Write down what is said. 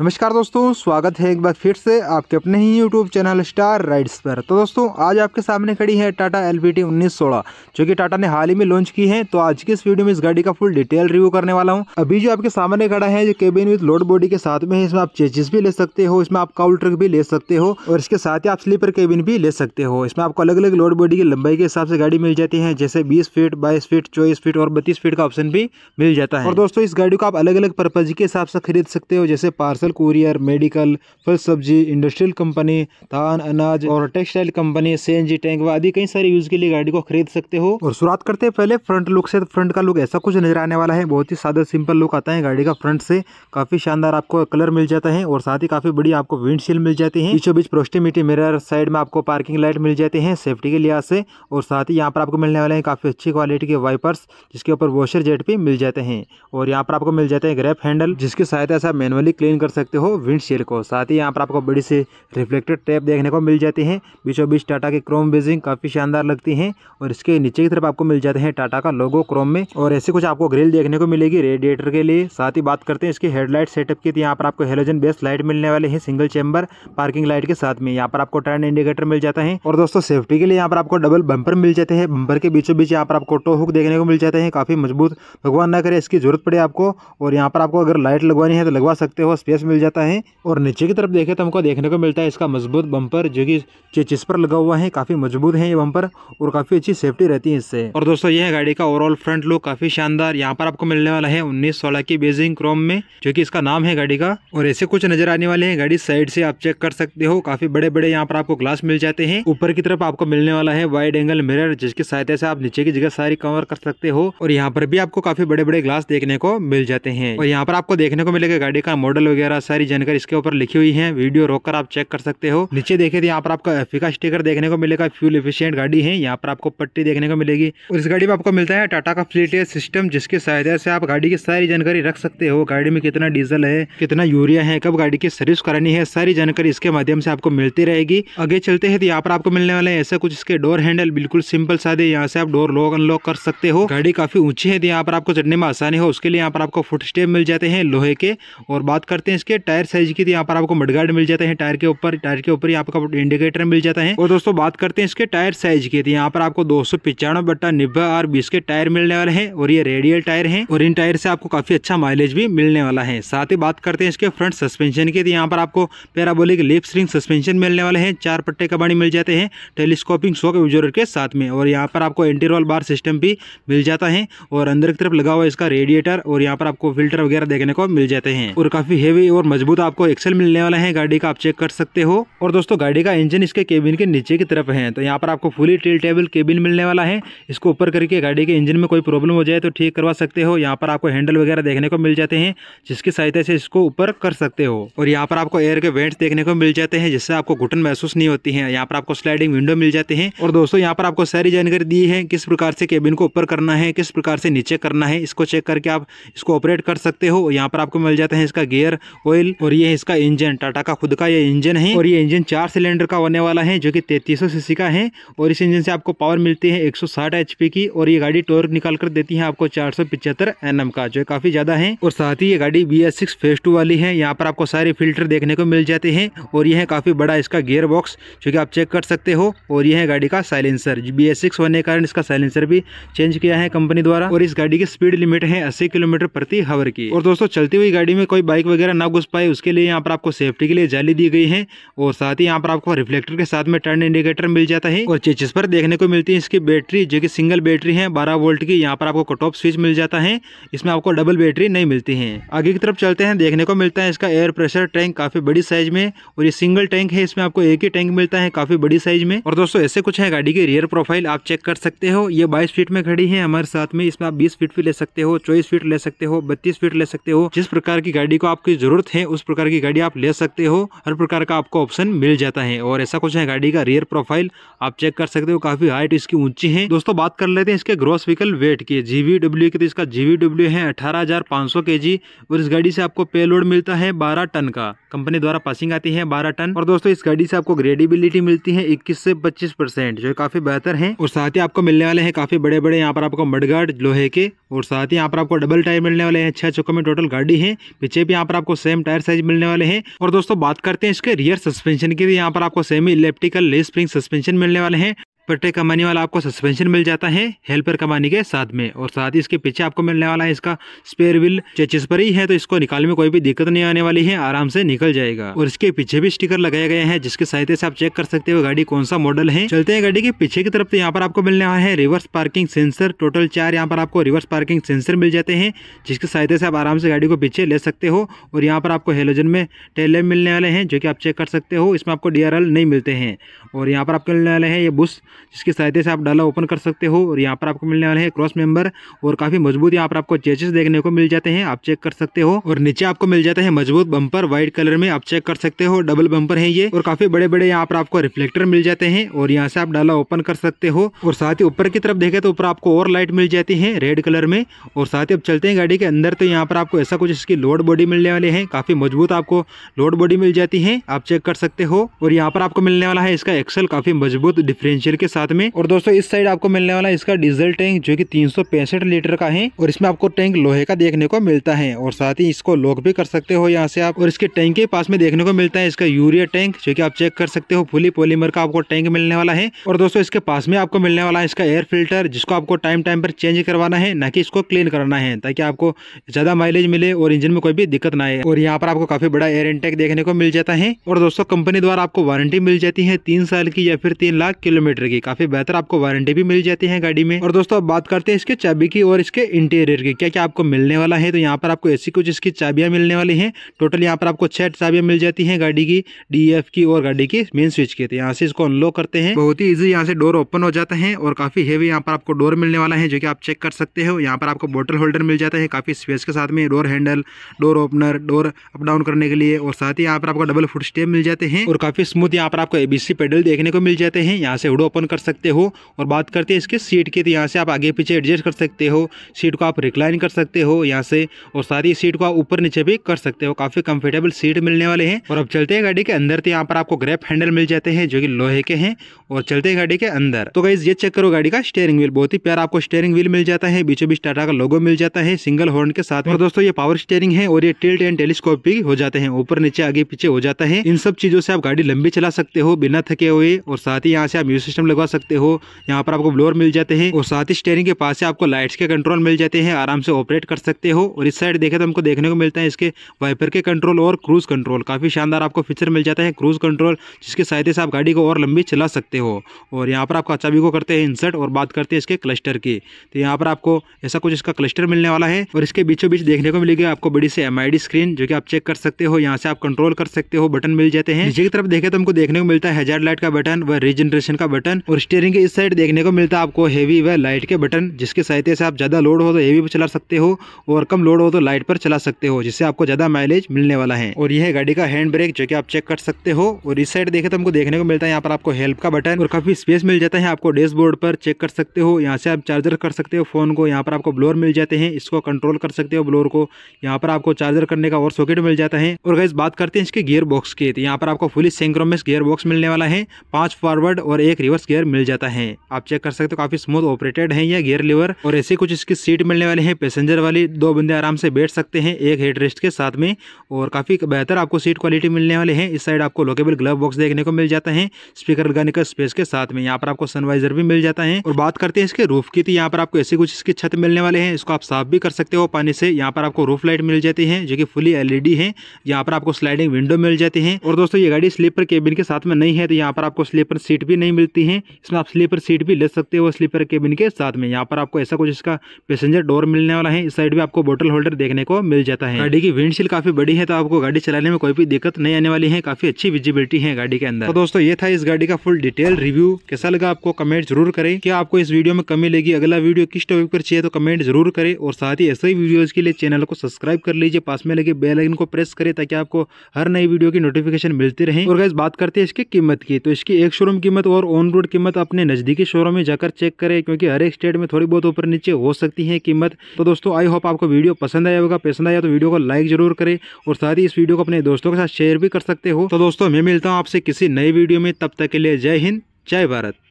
नमस्कार दोस्तों स्वागत है एक बार फिर से आपके अपने ही यूट्यूब चैनल स्टार राइड्स पर तो दोस्तों आज आपके सामने खड़ी है टाटा एल पी टी उन्नीस सोलह जो कि टाटा ने हाल ही में लॉन्च की है तो आज की इस वीडियो में इस गाड़ी का फुल डिटेल रिव्यू करने वाला हूं अभी जो आपके सामने खड़ा है जो केबिन विद लोड बॉडी के साथ में है इसमें आप चेचिस भी ले सकते हो इसमें आप काउल ट्रक भी ले सकते हो और इसके साथ ही आप स्लीपर केबिन भी ले सकते हो इसमें आपको अलग अलग लोड बॉडी की लंबाई के हिसाब से गाड़ी मिल जाती है जैसे बीस फीट बाईस फीट चौबीस फीट और बत्तीस फीट का ऑप्शन भी मिल जाता है और दोस्तों इस गाड़ी को आप अलग अलग पर्पज के हिसाब से खरीद सकते हो जैसे पार्सल पार्सल कुरियर मेडिकल फल सब्जी इंडस्ट्रियल कंपनी धान अनाज और टेक्सटाइल कंपनी सी टैंक व आदि कई सारे यूज के लिए गाड़ी को खरीद सकते हो और शुरुआत करते पहले फ्रंट लुक से फ्रंट का लुक ऐसा कुछ नजर आने वाला है बहुत ही सादा सिंपल लुक आता है गाड़ी का फ्रंट से काफी शानदार आपको कलर मिल जाता है और साथ ही काफी बड़ी आपको विंडशील्ड मिल जाती है बीचों बीच प्रोस्टिमिटी मिरर साइड में आपको पार्किंग लाइट मिल जाते हैं सेफ्टी के लिहाज से और साथ ही यहाँ पर आपको मिलने वाले हैं काफी अच्छी क्वालिटी के वाइपर्स जिसके ऊपर वॉशर जेट भी मिल जाते हैं और यहाँ पर आपको मिल जाते हैं ग्रैप हैंडल जिसकी सहायता से आप मैनुअली क्लीन कर सकते हो विंडशील्ड को साथ ही यहाँ पर आपको बड़ी सी रिफ्लेक्टेड टैप देखने को मिल जाती है बीचों बीच टाटा की क्रोम बेजिंग काफ़ी शानदार लगती है और इसके नीचे की तरफ आपको मिल जाते हैं टाटा का लोगो क्रोम में और ऐसे कुछ आपको ग्रिल देखने को मिलेगी रेडिएटर के लिए साथ ही बात करते हैं इसके हेडलाइट सेटअप की तो यहाँ पर आपको हेलोजन बेस्ट लाइट मिलने वाले हैं सिंगल चैम्बर पार्किंग लाइट के साथ में यहाँ पर आपको टर्न इंडिकेटर मिल जाता है और दोस्तों सेफ्टी के लिए यहाँ पर आपको डबल बंपर मिल जाते हैं बंपर के बीचों बीच यहाँ पर आपको टो हुक देखने को मिल जाते हैं काफ़ी मजबूत भगवान ना करे इसकी जरूरत पड़े आपको और यहाँ पर आपको अगर लाइट लगवानी है तो लगवा सकते हो स्पेस मिल जाता है और नीचे की तरफ देखें तो हमको देखने को मिलता है इसका मजबूत बम्पर जो कि चेचिस पर लगा हुआ है काफ़ी मजबूत है ये बम्पर और काफ़ी अच्छी सेफ्टी रहती है इससे और दोस्तों यह गाड़ी का ओवरऑल फ्रंट लुक काफ़ी शानदार यहाँ पर आपको मिलने वाला है उन्नीस सोलह की बेजिंग क्रोम में जो कि इसका नाम है गाड़ी का और ऐसे कुछ नजर आने वाले हैं गाड़ी साइड से आप चेक कर सकते हो काफ़ी बड़े बड़े यहाँ पर आपको ग्लास मिल जाते हैं ऊपर की तरफ आपको मिलने वाला है वाइड एंगल मिरर जिसकी सहायता से आप नीचे की जगह सारी कवर कर सकते हो और यहाँ पर भी आपको काफ़ी बड़े बड़े ग्लास देखने को मिल जाते हैं और यहाँ पर आपको देखने को मिलेगा गाड़ी का मॉडल वगैरह वगैरह सारी जानकारी इसके ऊपर लिखी हुई है वीडियो रोककर आप चेक कर सकते हो नीचे देखे थे यहाँ पर आपको एफिका स्टिकर देखने को मिलेगा फ्यूल इफिशियंट गाड़ी है यहाँ पर आपको पट्टी देखने को मिलेगी और इस गाड़ी में आपको मिलता है टाटा का फ्लीट सिस्टम जिसके सहायता से आप गाड़ी की सारी जानकारी रख सकते हो गाड़ी में कितना डीजल है कितना यूरिया है कब गाड़ी की सर्विस करानी है सारी जानकारी इसके माध्यम से आपको मिलती रहेगी आगे चलते हैं तो यहाँ पर आपको मिलने वाले ऐसा कुछ इसके डोर हैंडल बिल्कुल सिंपल साधे यहाँ से आप डोर लॉक अनलॉक कर सकते हो गाड़ी काफी ऊंची है तो यहाँ पर आपको चढ़ने में आसानी हो उसके लिए यहाँ पर आपको फुट स्टेप मिल जाते हैं लोहे के और बात करते हैं इसके टायर साइज की तो यहाँ पर आपको मडगार्ड मिल जाते हैं टायर के ऊपर टायर के ऊपर ही आपका इंडिकेटर मिल जाता है और दोस्तों बात करते हैं इसके टायर साइज की तो यहाँ पर आपको दो सौ पिचानवे बट्टा निब्बे और बीस के टायर मिलने वाले हैं और ये रेडियल टायर है और इन टायर से आपको काफी अच्छा माइलेज भी मिलने वाला है साथ ही बात करते हैं इसके फ्रंट सस्पेंशन की तो यहाँ पर आपको पैराबोलिक लिप स्ट्रिंग सस्पेंशन मिलने वाले हैं चार पट्टे कबाड़ी मिल जाते हैं टेलीस्कोपिंग शॉक एब्जॉर्वर के साथ में और यहाँ पर आपको इंटरवल बार सिस्टम भी मिल जाता है और अंदर की तरफ लगा हुआ इसका रेडिएटर और यहाँ पर आपको फिल्टर वगैरह देखने को मिल जाते हैं और काफी हेवी और मजबूत आपको एक्सेल मिलने वाला है गाड़ी का आप चेक कर सकते हो और दोस्तों गाड़ी का इंजन इसके केबिन के नीचे की तरफ है तो यहाँ पर आपको फुली टेल टेबल केबिन मिलने वाला है इसको ऊपर करके गाड़ी के इंजन में कोई प्रॉब्लम हो जाए तो ठीक करवा सकते हो यहाँ पर आपको हैंडल वगैरह देखने को मिल जाते हैं जिसकी सहायता से इसको ऊपर कर सकते हो और यहाँ पर आपको एयर के वेंट देखने को मिल जाते हैं जिससे आपको घुटन महसूस नहीं होती है यहाँ पर आपको स्लाइडिंग विंडो मिल जाते हैं और दोस्तों यहाँ पर आपको सारी जानकारी दी है किस प्रकार से केबिन को ऊपर करना है किस प्रकार से नीचे करना है इसको चेक करके आप इसको ऑपरेट कर सकते हो यहाँ पर आपको मिल जाता है इसका गियर ऑयल और ये इसका इंजन टाटा का खुद का ये इंजन है और ये इंजन चार सिलेंडर का होने वाला है जो कि तैतीस सीसी का है और इस इंजन से आपको पावर मिलती है एक सौ की और ये गाड़ी टोर्क निकाल कर देती है आपको चार सौ का जो काफी ज्यादा है और साथ ही ये गाड़ी B S six phase two वाली है यहाँ पर आपको सारे फिल्टर देखने को मिल जाते हैं और यह है काफी बड़ा इसका गियर बॉक्स जो कि आप चेक कर सकते हो और यह है गाड़ी का साइलेंसर बी एस सिक्स होने के कारण इसका साइलेंसर भी चेंज किया है कंपनी द्वारा और इस गाड़ी की स्पीड लिमिट है अस्सी किलोमीटर प्रति हवर की और दोस्तों चलती हुई गाड़ी में कोई बाइक वगैरह न ना घुस पाए उसके लिए यहाँ पर आपको सेफ्टी के लिए जाली दी गई है और साथ ही यहाँ पर आपको रिफ्लेक्टर के साथ में टर्न इंडिकेटर मिल जाता है और चेचिस पर देखने को मिलती है इसकी बैटरी जो कि सिंगल बैटरी है बारह वोल्ट की यहाँ पर आपको कट ऑफ स्विच मिल जाता है इसमें आपको डबल बैटरी नहीं मिलती है आगे की तरफ चलते हैं देखने को मिलता है इसका एयर प्रेशर टैंक काफी बड़ी साइज में और ये सिंगल टैंक है इसमें आपको एक ही टैंक मिलता है काफी बड़ी साइज में और दोस्तों ऐसे कुछ है गाड़ी की रियर प्रोफाइल आप चेक कर सकते हो ये बाईस फीट में खड़ी है हमारे साथ में इसमें आप बीस फीट भी ले सकते हो चौबीस फीट ले सकते हो बत्तीस फीट ले सकते हो जिस प्रकार की गाड़ी को आपकी जरूरत ज़रूरत है उस प्रकार की गाड़ी आप ले सकते हो हर प्रकार का आपको ऑप्शन मिल जाता है और ऐसा कुछ है गाड़ी का रियर प्रोफाइल आप चेक कर सकते हो काफ़ी हाइट इसकी ऊंची है दोस्तों बात कर लेते हैं इसके ग्रोस व्हीकल वेट की जीवी डब्ल्यू की तो इसका डब्ल्यू है अठारह केजी और इस गाड़ी से आपको पे लोड मिलता है बारह टन का कंपनी द्वारा पासिंग आती है बारह टन और दोस्तों इस गाड़ी से आपको ग्रेडिबिलिटी मिलती है इक्कीस से पच्चीस जो काफी बेहतर है और साथ ही आपको मिलने वाले हैं काफी बड़े बड़े यहाँ पर आपको मडगार्ड लोहे के और साथ ही यहाँ पर आपको डबल टायर मिलने वाले हैं छह चक्कों में टोटल गाड़ी है पीछे भी यहाँ पर आपको सेम टायर साइज मिलने वाले हैं और दोस्तों बात करते हैं इसके रियर सस्पेंशन की भी यहाँ पर आपको semi electrical leaf spring suspension मिलने वाले हैं पट्टे कमाने वाला आपको सस्पेंशन मिल जाता है हेल्पर कमाने के साथ में और साथ ही इसके पीछे आपको मिलने वाला है इसका स्पेयर व्हील चेचिस पर ही है तो इसको निकालने में कोई भी दिक्कत नहीं आने वाली है आराम से निकल जाएगा और इसके पीछे भी स्टिकर लगाया गया है जिसके सहायता से आप चेक कर सकते हो गाड़ी कौन सा मॉडल है चलते हैं गाड़ी के पीछे की तरफ तो यहाँ पर आपको मिलने वाला है रिवर्स पार्किंग सेंसर टोटल चार यहाँ पर आपको रिवर्स पार्किंग सेंसर मिल जाते हैं जिसकी सहायता से आप आराम से गाड़ी को पीछे ले सकते हो और यहाँ पर आपको हेलोजन में टेल मिलने वाले हैं जो कि आप चेक कर सकते हो इसमें आपको डी नहीं मिलते हैं और यहाँ पर आपको मिलने वाले हैं ये बुश जिसकी सहायता से आप डाला ओपन कर सकते हो और यहाँ पर आपको मिलने वाले हैं क्रॉस मेंबर और काफ़ी मजबूत यहाँ पर आपको चेचेस देखने को मिल जाते हैं आप चेक कर सकते हो और नीचे आपको मिल जाता है मजबूत बंपर व्हाइट कलर में आप चेक कर सकते हो डबल बंपर है ये और काफ़ी बड़े बड़े यहाँ पर आपको रिफ्लेक्टर मिल जाते हैं और यहाँ से आप डाला ओपन कर सकते हो और साथ ही ऊपर की तरफ देखे तो ऊपर आपको और लाइट मिल जाती है रेड कलर में और साथ ही अब चलते हैं गाड़ी के अंदर तो यहाँ पर आपको ऐसा कुछ इसकी लोड बॉडी मिलने वाले हैं काफ़ी मजबूत आपको लोड बॉडी मिल जाती है आप चेक कर सकते हो और यहाँ पर आपको मिलने वाला है इसका एक्सल काफ़ी मजबूत डिफरेंशियल के साथ में और दोस्तों इस साइड आपको मिलने वाला इसका डीजल टैंक जो की तीन लीटर का है और इसमें आपको टैंक लोहे का देखने को मिलता है और साथ ही इसको लॉक भी कर सकते हो यहाँ से आप और इसके टैंक के पास में देखने को मिलता है इसका यूरिया टैंक जो की आप चेक कर सकते हो फुली पोलीमर का आपको टैंक मिलने वाला है और दोस्तों इसके पास में आपको मिलने वाला है इसका एयर फिल्टर जिसको आपको टाइम टाइम पर चेंज करवाना है ना कि इसको क्लीन करना है ताकि आपको ज्यादा माइलेज मिले और इंजन में कोई भी दिक्कत ना आए और यहाँ पर आपको काफी बड़ा एयर इंटेक देखने को मिल जाता है और दोस्तों कंपनी द्वारा आपको वारंटी मिल जाती है तीन साल की या फिर तीन लाख किलोमीटर की जाएगी काफी बेहतर आपको वारंटी भी मिल जाती है गाड़ी में और दोस्तों अब बात करते हैं इसके चाबी की और इसके इंटीरियर की क्या क्या आपको मिलने वाला है तो यहाँ पर आपको ऐसी कुछ इसकी चाबियां मिलने वाली है टोटल यहाँ पर आपको छह चाबियां मिल जाती है गाड़ी की डी की और गाड़ी की मेन स्विच की तो यहाँ से इसको अनलॉक करते हैं बहुत ही इजी यहाँ से डोर ओपन हो जाता है और काफी हेवी यहाँ पर आपको डोर मिलने वाला है जो की आप चेक कर सकते हो यहाँ पर आपको बोटल होल्डर मिल जाता है काफी स्पेस के साथ में door handle door opener door up down करने के लिए और साथ ही यहाँ पर आपको डबल फुट स्टेप मिल जाते हैं और काफी स्मूथ यहाँ पर आपको एबीसी पेडल देखने को मिल जाते हैं यहाँ से हुड ओपन डाउन कर सकते हो और बात करते हैं इसके सीट की तो यहाँ से आप आगे पीछे एडजस्ट कर सकते हो सीट को आप रिक्लाइन कर सकते हो यहाँ से और साथ ही सीट को आप ऊपर नीचे भी कर सकते हो काफ़ी कंफर्टेबल सीट मिलने वाले हैं और अब चलते हैं गाड़ी के अंदर तो यहाँ पर आपको ग्रैप हैंडल मिल जाते हैं जो कि लोहे के हैं और चलते हैं गाड़ी के अंदर तो गाइज ये चेक करो गाड़ी का स्टेयरिंग व्हील बहुत ही प्यार आपको स्टेयरिंग व्हील मिल जाता है बीचों बीच टाटा का लोगो मिल जाता है सिंगल हॉर्न के साथ और दोस्तों ये पावर स्टेयरिंग है और ये टिल्ट एंड टेलीस्कोप भी हो जाते हैं ऊपर नीचे आगे पीछे हो जाता है इन सब चीजों से आप गाड़ी लंबी चला सकते हो बिना थके हुए और साथ ही यहाँ से आप म्यूजिक सिस्टम लगवा सकते हो यहाँ पर आपको ब्लोअर मिल जाते हैं और साथ ही स्टेयरिंग के पास से आपको लाइट्स के कंट्रोल मिल जाते हैं आराम से ऑपरेट कर सकते हो और इस साइड देखे तो हमको देखने को मिलता है इसके वाइपर के कंट्रोल और क्रूज कंट्रोल काफ़ी शानदार आपको फीचर मिल जाता है क्रूज कंट्रोल जिसके सहायता से आप गाड़ी को और लंबी चला सकते हो और यहाँ पर आपका चाबी को करते हैं इंसर्ट और बात करते हैं इसके क्लस्टर की तो यहाँ पर आपको ऐसा कुछ इसका क्लस्टर मिलने वाला है और इसके बीचों बीच देखने को मिलेगी आपको बड़ी से एम स्क्रीन जो कि आप चेक कर सकते हो यहाँ से आप कंट्रोल कर सकते हो बटन मिल जाते हैं नीचे की तरफ देखे तो हमको देखने को मिलता है हेजार लाइट का बटन व रिजनरेशन का बटन और स्टेयरिंग के इस साइड देखने को मिलता है आपको हेवी व लाइट के बटन जिसकी सहायता से आप ज़्यादा लोड हो तो हेवी पर चला सकते हो और कम लोड हो तो लाइट पर चला सकते हो जिससे आपको ज़्यादा माइलेज मिलने वाला है और यह गाड़ी का हैंड ब्रेक जो कि आप चेक कर सकते हो और इस साइड देखे तो हमको देखने को मिलता है यहाँ पर आपको हेल्प का बटन और काफ़ी स्पेस मिल जाता है आपको डैशबोर्ड पर चेक कर सकते हो यहाँ से आप चार्जर कर सकते हो फ़ोन को यहाँ पर आपको ब्लोर मिल जाते हैं इसको कंट्रोल कर सकते हो ब्लोर को यहाँ पर आपको चार्जर करने का और सॉकेट मिल जाता है और गैस बात करते हैं इसके गियर बॉक्स की तो यहाँ पर आपको फुली सेंक्रोमेस गियर बॉक्स मिलने वाला है पांच फॉरवर्ड और एक रिवर्स गियर मिल जाता है आप चेक कर सकते हो काफी स्मूथ ऑपरेटेड है यह गियर लीवर और ऐसे कुछ इसकी सीट मिलने वाले हैं पैसेंजर वाली दो बंदे आराम से बैठ सकते हैं एक हेड रेस्ट के साथ में और काफी बेहतर आपको सीट क्वालिटी मिलने वाले हैं इस साइड आपको लोकेबल ग्लव बॉक्स देखने को मिल जाता है स्पीकर लगाने का स्पेस के साथ में यहाँ पर आपको सनवाइजर भी मिल जाता है और बात करते हैं इसके रूफ की तो यहाँ पर आपको ऐसे कुछ इसकी छत मिलने वाले हैं इसको आप साफ भी कर सकते हो पानी से यहाँ पर आपको रूफ लाइट मिल जाती है जो की फुली एलईडी है यहाँ पर आपको स्लाइडिंग विंडो मिल जाती है और दोस्तों ये गाड़ी स्लीपर केबिन के साथ में नहीं है तो यहाँ पर आपको स्लीपर सीट भी नहीं मिलती है हैं इसमें आप स्लीपर सीट भी ले सकते हो स्लीपर केबिन के साथ में यहाँ पर आपको ऐसा कुछ इसका पैसेंजर डोर मिलने वाला है इस साइड में आपको बोटल होल्डर देखने को मिल जाता है गाड़ी की विंडशील काफी बड़ी है तो आपको गाड़ी चलाने में कोई भी दिक्कत नहीं आने वाली है काफी अच्छी विजिबिलिटी है गाड़ी के अंदर तो दोस्तों ये था इस गाड़ी का फुल डिटेल रिव्यू कैसा लगा आपको कमेंट जरूर करें क्या आपको इस वीडियो में कमी लगी अगला वीडियो किस टॉपिक पर चाहिए तो कमेंट जरूर करें और साथ ही ऐसे ही वीडियोज के लिए चैनल को सब्सक्राइब कर लीजिए पास में लगे आइकन को प्रेस करें ताकि आपको हर नई वीडियो की नोटिफिकेशन मिलती रहे और गैस बात करते हैं इसकी कीमत की तो इसकी एक शोरूम कीमत और ऑन रोड बोर्ड कीमत अपने नज़दीकी शोरों में जाकर चेक करें क्योंकि हर एक स्टेट में थोड़ी बहुत ऊपर नीचे हो सकती है कीमत तो दोस्तों आई होप आपको वीडियो पसंद आया होगा पसंद आया तो वीडियो को लाइक जरूर करें और साथ ही इस वीडियो को अपने दोस्तों के साथ शेयर भी कर सकते हो तो दोस्तों मैं मिलता हूँ आपसे किसी नई वीडियो में तब तक के लिए जय हिंद जय भारत